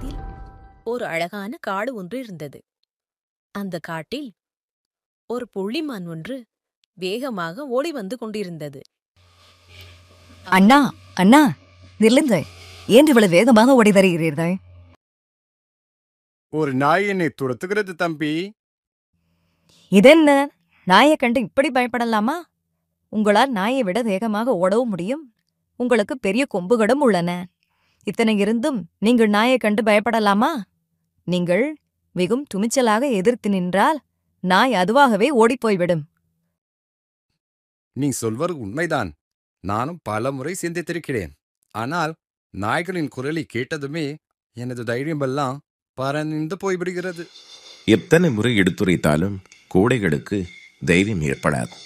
பக்கத்தில் ஒரு அழகான காடு ஒன்று இருந்தது அந்த காட்டில் ஒரு புள்ளிமான் ஒன்று வேகமாக ஓடி வந்து கொண்டிருந்தது அண்ணா அண்ணா நில்லுங்க ஏன் இவ்வளவு வேகமாக ஓடி வருகிறீர்கள் ஒரு நாய் என்னை துரத்துகிறது தம்பி இதென்ன நாயை கண்டு இப்படி பயப்படலாமா உங்களால் நாயை விட வேகமாக ஓடவும் முடியும் உங்களுக்கு பெரிய கொம்புகளும் உள்ளன இத்தனை இருந்தும் நீங்கள் நாயை கண்டு பயப்படலாமா நீங்கள் மிகவும் துமிச்சலாக எதிர்த்து நின்றால் நாய் அதுவாகவே ஓடிப்போய்விடும் நீ சொல்வது உண்மைதான் நானும் பல முறை சிந்தித்திருக்கிறேன் ஆனால் நாய்களின் குரலை கேட்டதுமே எனது தைரியமெல்லாம் பரந்து போய்விடுகிறது எத்தனை முறை எடுத்துரைத்தாலும் கோடைகளுக்கு தைரியம் ஏற்படாது